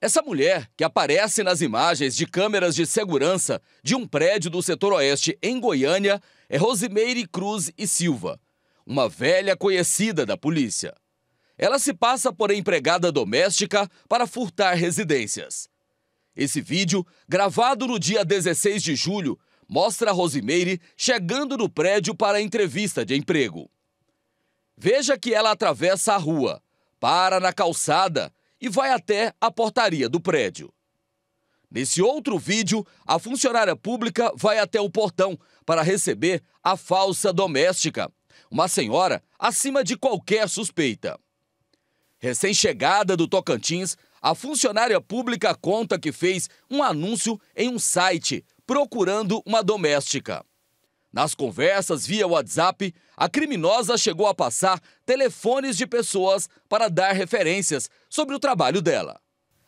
Essa mulher, que aparece nas imagens de câmeras de segurança de um prédio do setor oeste em Goiânia, é Rosimeire Cruz e Silva, uma velha conhecida da polícia. Ela se passa por empregada doméstica para furtar residências. Esse vídeo, gravado no dia 16 de julho, mostra Rosimeire chegando no prédio para entrevista de emprego. Veja que ela atravessa a rua, para na calçada e vai até a portaria do prédio. Nesse outro vídeo, a funcionária pública vai até o portão para receber a falsa doméstica, uma senhora acima de qualquer suspeita. Recém-chegada do Tocantins, a funcionária pública conta que fez um anúncio em um site procurando uma doméstica. Nas conversas via WhatsApp, a criminosa chegou a passar telefones de pessoas para dar referências sobre o trabalho dela.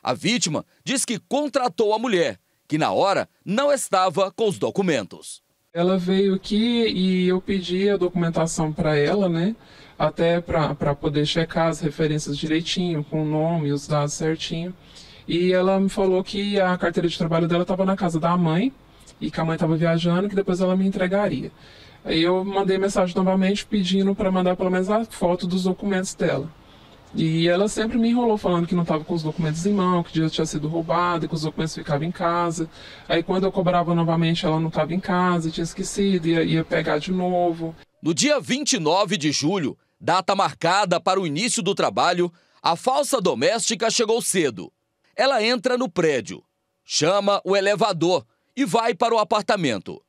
A vítima diz que contratou a mulher, que na hora não estava com os documentos. Ela veio aqui e eu pedi a documentação para ela, né? Até para poder checar as referências direitinho, com o nome, os dados certinho. E ela me falou que a carteira de trabalho dela estava na casa da mãe, e que a mãe estava viajando, que depois ela me entregaria. Aí eu mandei mensagem novamente pedindo para mandar pelo menos a foto dos documentos dela. E ela sempre me enrolou falando que não estava com os documentos em mão, que o tinha sido roubado, que os documentos ficavam em casa. Aí quando eu cobrava novamente, ela não estava em casa, tinha esquecido, ia, ia pegar de novo. No dia 29 de julho, data marcada para o início do trabalho, a falsa doméstica chegou cedo. Ela entra no prédio, chama o elevador e vai para o apartamento.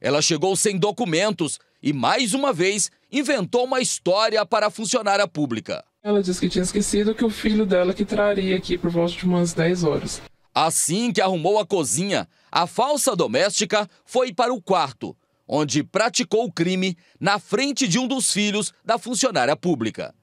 Ela chegou sem documentos e, mais uma vez, inventou uma história para a funcionária pública. Ela disse que tinha esquecido que o filho dela que traria aqui por volta de umas 10 horas. Assim que arrumou a cozinha, a falsa doméstica foi para o quarto, onde praticou o crime na frente de um dos filhos da funcionária pública.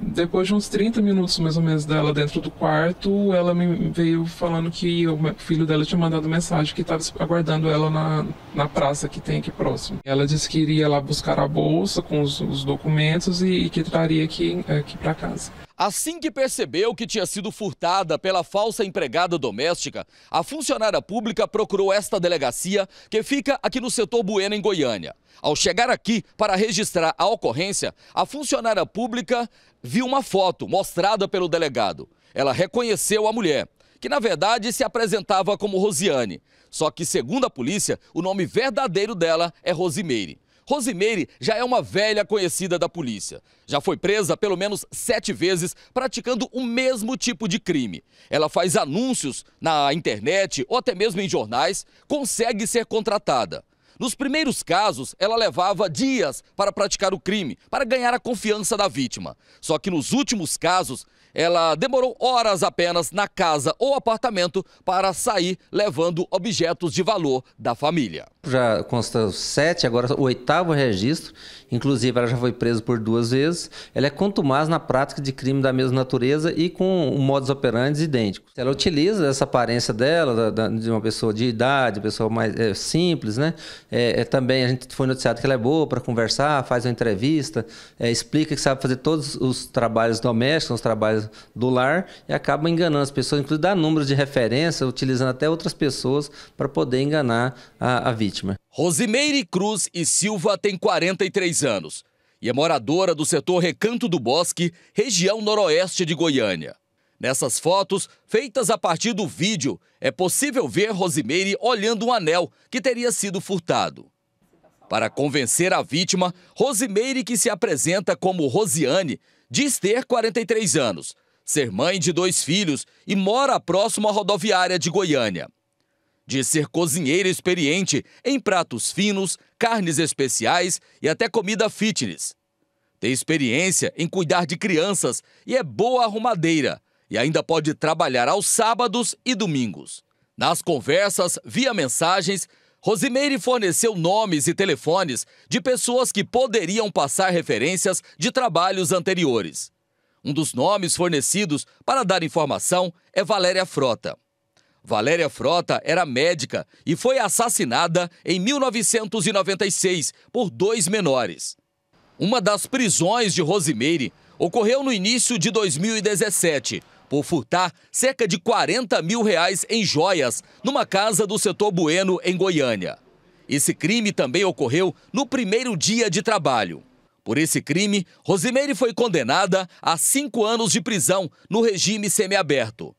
Depois de uns 30 minutos mais ou menos dela dentro do quarto, ela me veio falando que o filho dela tinha mandado mensagem que estava aguardando ela na, na praça que tem aqui próximo. Ela disse que iria lá buscar a bolsa com os, os documentos e, e, que traria aqui, aqui para casa. Assim que percebeu que tinha sido furtada pela falsa empregada doméstica, a funcionária pública procurou esta delegacia, que fica aqui no setor Bueno, em Goiânia. Ao chegar aqui para registrar a ocorrência, a funcionária pública viu uma foto mostrada pelo delegado. Ela reconheceu a mulher, que na verdade se apresentava como Rosiane. Só que, segundo a polícia, o nome verdadeiro dela é Rosimeire. Rosimeire já é uma velha conhecida da polícia. Já foi presa pelo menos sete vezes praticando o mesmo tipo de crime. Ela faz anúncios na internet ou até mesmo em jornais, consegue ser contratada. Nos primeiros casos, ela levava dias para praticar o crime, para ganhar a confiança da vítima. Só que nos últimos casos, ela demorou horas apenas na casa ou apartamento para sair levando objetos de valor da família. Já consta sete, agora o oitavo registro. Inclusive, ela já foi presa por duas vezes. Ela é contumaz na prática de crime da mesma natureza e com modos modus idênticos. idêntico. Ela utiliza essa aparência dela, de uma pessoa de idade, pessoa mais é, simples, né? É, é, também a gente foi noticiado que ela é boa para conversar, faz uma entrevista, é, explica que sabe fazer todos os trabalhos domésticos, os trabalhos do lar e acabam enganando as pessoas, inclusive dá números de referência, utilizando até outras pessoas para poder enganar a, a vítima. Rosimeire Cruz e Silva tem 43 anos e é moradora do setor Recanto do Bosque, região noroeste de Goiânia. Nessas fotos, feitas a partir do vídeo, é possível ver Rosimeire olhando um anel que teria sido furtado. Para convencer a vítima, Rosimeire, que se apresenta como Rosiane, diz ter 43 anos, ser mãe de dois filhos e mora próximo à rodoviária de Goiânia. Diz ser cozinheira experiente em pratos finos, carnes especiais e até comida fitness. Tem experiência em cuidar de crianças e é boa arrumadeira e ainda pode trabalhar aos sábados e domingos. Nas conversas, via mensagens, Rosimeire forneceu nomes e telefones de pessoas que poderiam passar referências de trabalhos anteriores. Um dos nomes fornecidos para dar informação é Valéria Frota. Valéria Frota era médica e foi assassinada em 1996 por dois menores. Uma das prisões de Rosimeire ocorreu no início de 2017, por furtar cerca de 40 mil reais em joias numa casa do setor Bueno, em Goiânia. Esse crime também ocorreu no primeiro dia de trabalho. Por esse crime, Rosimeire foi condenada a cinco anos de prisão no regime semiaberto.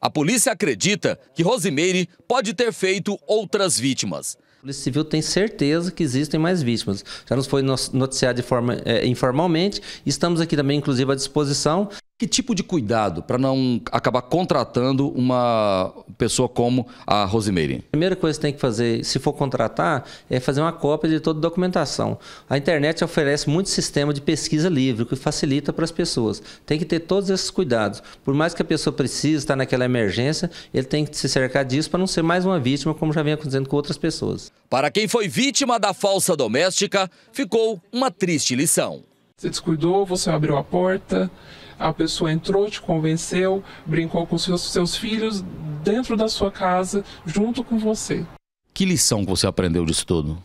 A polícia acredita que Rosimeire pode ter feito outras vítimas. A Polícia Civil tem certeza que existem mais vítimas. Já nos foi noticiado de forma é, informalmente. Estamos aqui também, inclusive, à disposição. Que tipo de cuidado para não acabar contratando uma pessoa como a Rosemeire? A primeira coisa que tem que fazer, se for contratar, é fazer uma cópia de toda a documentação. A internet oferece muito sistema de pesquisa livre, que facilita para as pessoas. Tem que ter todos esses cuidados. Por mais que a pessoa precise estar naquela emergência, ele tem que se cercar disso para não ser mais uma vítima, como já vem acontecendo com outras pessoas. Para quem foi vítima da falsa doméstica, ficou uma triste lição. Você descuidou, você abriu a porta a pessoa entrou, te convenceu, brincou com seus, seus filhos dentro da sua casa, junto com você. Que lição você aprendeu disso tudo?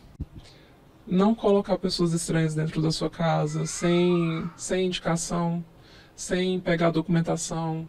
Não colocar pessoas estranhas dentro da sua casa, sem, sem indicação, sem pegar documentação,